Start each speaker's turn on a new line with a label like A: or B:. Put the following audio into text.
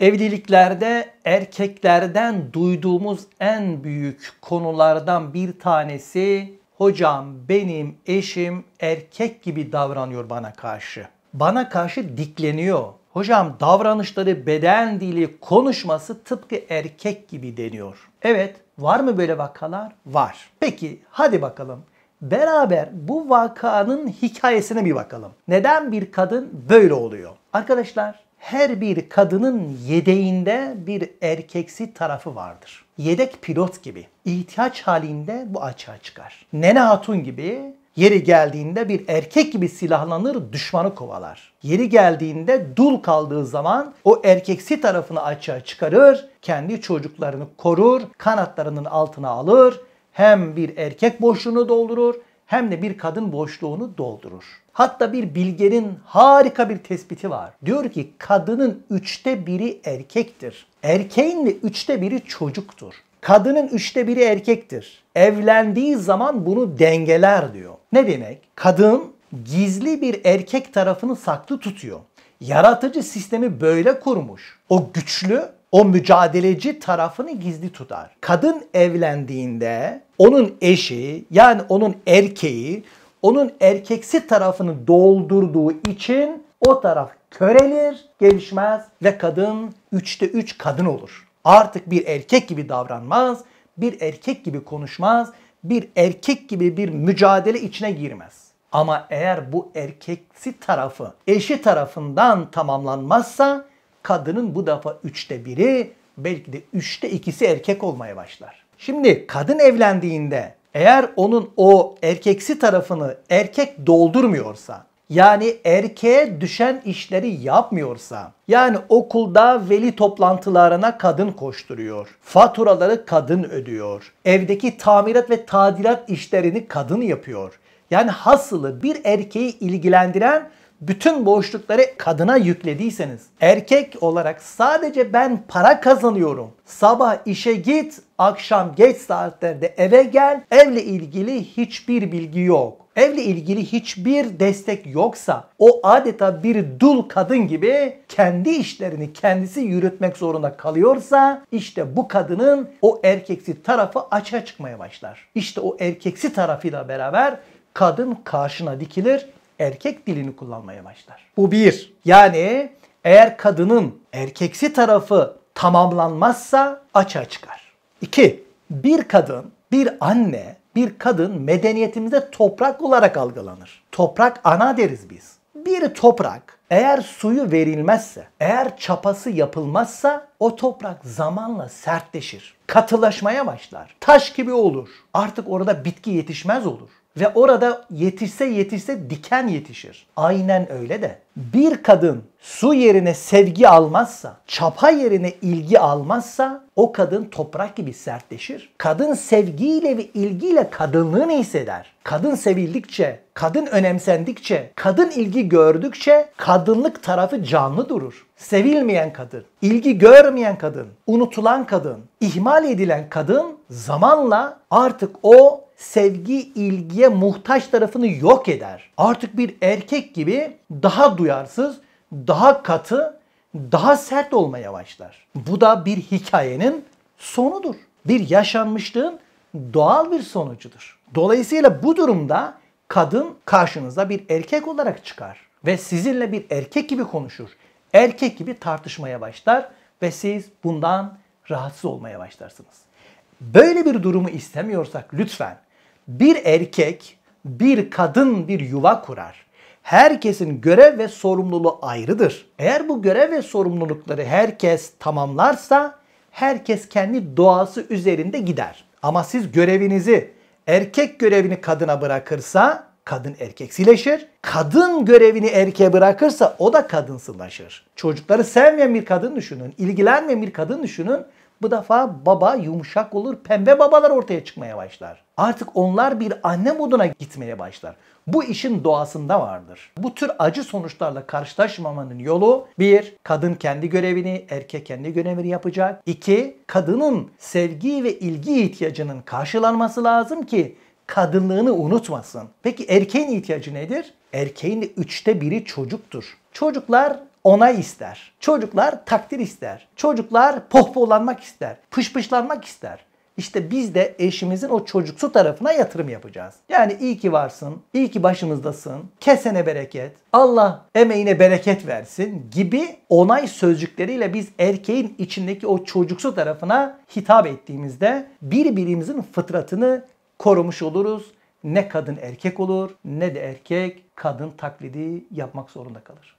A: Evliliklerde erkeklerden duyduğumuz en büyük konulardan bir tanesi hocam benim eşim erkek gibi davranıyor bana karşı. Bana karşı dikleniyor. Hocam davranışları, beden dili, konuşması tıpkı erkek gibi deniyor. Evet, var mı böyle vakalar? Var. Peki hadi bakalım. Beraber bu vakanın hikayesine bir bakalım. Neden bir kadın böyle oluyor? Arkadaşlar her bir kadının yedeğinde bir erkeksi tarafı vardır. Yedek pilot gibi. ihtiyaç halinde bu açığa çıkar. Nene Hatun gibi Yeri geldiğinde bir erkek gibi silahlanır, düşmanı kovalar. Yeri geldiğinde dul kaldığı zaman o erkeksi tarafını açığa çıkarır, kendi çocuklarını korur, kanatlarının altına alır, hem bir erkek boşluğunu doldurur hem de bir kadın boşluğunu doldurur. Hatta bir bilgenin harika bir tespiti var. Diyor ki kadının üçte biri erkektir. Erkeğin de üçte biri çocuktur. Kadının üçte biri erkektir. Evlendiği zaman bunu dengeler diyor. Ne demek? Kadın gizli bir erkek tarafını saklı tutuyor. Yaratıcı sistemi böyle kurmuş. O güçlü o mücadeleci tarafını gizli tutar. Kadın evlendiğinde onun eşi yani onun erkeği onun erkeksi tarafını doldurduğu için o taraf körelir, gelişmez ve kadın üçte üç kadın olur. Artık bir erkek gibi davranmaz, bir erkek gibi konuşmaz, bir erkek gibi bir mücadele içine girmez. Ama eğer bu erkeksi tarafı eşi tarafından tamamlanmazsa kadının bu defa üçte biri belki de üçte ikisi erkek olmaya başlar. Şimdi kadın evlendiğinde eğer onun o erkeksi tarafını erkek doldurmuyorsa yani erkeğe düşen işleri yapmıyorsa, yani okulda veli toplantılarına kadın koşturuyor, faturaları kadın ödüyor, evdeki tamirat ve tadilat işlerini kadın yapıyor. Yani hasılı bir erkeği ilgilendiren bütün boşlukları kadına yüklediyseniz, erkek olarak sadece ben para kazanıyorum. Sabah işe git, akşam geç saatlerde eve gel. Evle ilgili hiçbir bilgi yok. Evle ilgili hiçbir destek yoksa o adeta bir dul kadın gibi kendi işlerini kendisi yürütmek zorunda kalıyorsa işte bu kadının o erkeksi tarafı açığa çıkmaya başlar. İşte o erkeksi tarafıyla beraber kadın karşına dikilir erkek dilini kullanmaya başlar. Bu bir. Yani eğer kadının erkeksi tarafı tamamlanmazsa açığa çıkar. İki. Bir kadın, bir anne, bir kadın medeniyetimizde toprak olarak algılanır. Toprak ana deriz biz. Bir toprak eğer suyu verilmezse, eğer çapası yapılmazsa o toprak zamanla sertleşir. Katılaşmaya başlar. Taş gibi olur. Artık orada bitki yetişmez olur. Ve orada yetişse yetişse diken yetişir. Aynen öyle de. Bir kadın su yerine sevgi almazsa, çapa yerine ilgi almazsa o kadın toprak gibi sertleşir. Kadın sevgiyle ve ilgiyle kadınlığını hisseder. Kadın sevildikçe, kadın önemsendikçe, kadın ilgi gördükçe kadınlık tarafı canlı durur. Sevilmeyen kadın, ilgi görmeyen kadın, unutulan kadın, ihmal edilen kadın zamanla artık o sevgi, ilgiye muhtaç tarafını yok eder. Artık bir erkek gibi daha duyarsız, daha katı, daha sert olmaya başlar. Bu da bir hikayenin sonudur. Bir yaşanmışlığın doğal bir sonucudur. Dolayısıyla bu durumda kadın karşınıza bir erkek olarak çıkar ve sizinle bir erkek gibi konuşur. Erkek gibi tartışmaya başlar ve siz bundan rahatsız olmaya başlarsınız. Böyle bir durumu istemiyorsak lütfen bir erkek, bir kadın bir yuva kurar. Herkesin görev ve sorumluluğu ayrıdır. Eğer bu görev ve sorumlulukları herkes tamamlarsa herkes kendi doğası üzerinde gider. Ama siz görevinizi erkek görevini kadına bırakırsa kadın erkeksileşir. Kadın görevini erkeğe bırakırsa o da kadınsılaşır. Çocukları sevmeyen bir kadın düşünün, ilgilenmeyen bir kadın düşünün. Bu defa baba yumuşak olur, pembe babalar ortaya çıkmaya başlar. Artık onlar bir anne moduna gitmeye başlar. Bu işin doğasında vardır. Bu tür acı sonuçlarla karşılaşmamanın yolu bir Kadın kendi görevini, erkek kendi görevini yapacak. 2. Kadının sevgi ve ilgi ihtiyacının karşılanması lazım ki kadınlığını unutmasın. Peki erkeğin ihtiyacı nedir? Erkeğin de üçte biri çocuktur. Çocuklar onay ister. Çocuklar takdir ister. Çocuklar pohpohlanmak ister. Pışpışlanmak ister. İşte biz de eşimizin o çocuksu tarafına yatırım yapacağız. Yani iyi ki varsın, iyi ki başımızdasın, kesene bereket, Allah emeğine bereket versin gibi onay sözcükleriyle biz erkeğin içindeki o çocuksu tarafına hitap ettiğimizde birbirimizin fıtratını korumuş oluruz. Ne kadın erkek olur ne de erkek kadın taklidi yapmak zorunda kalır.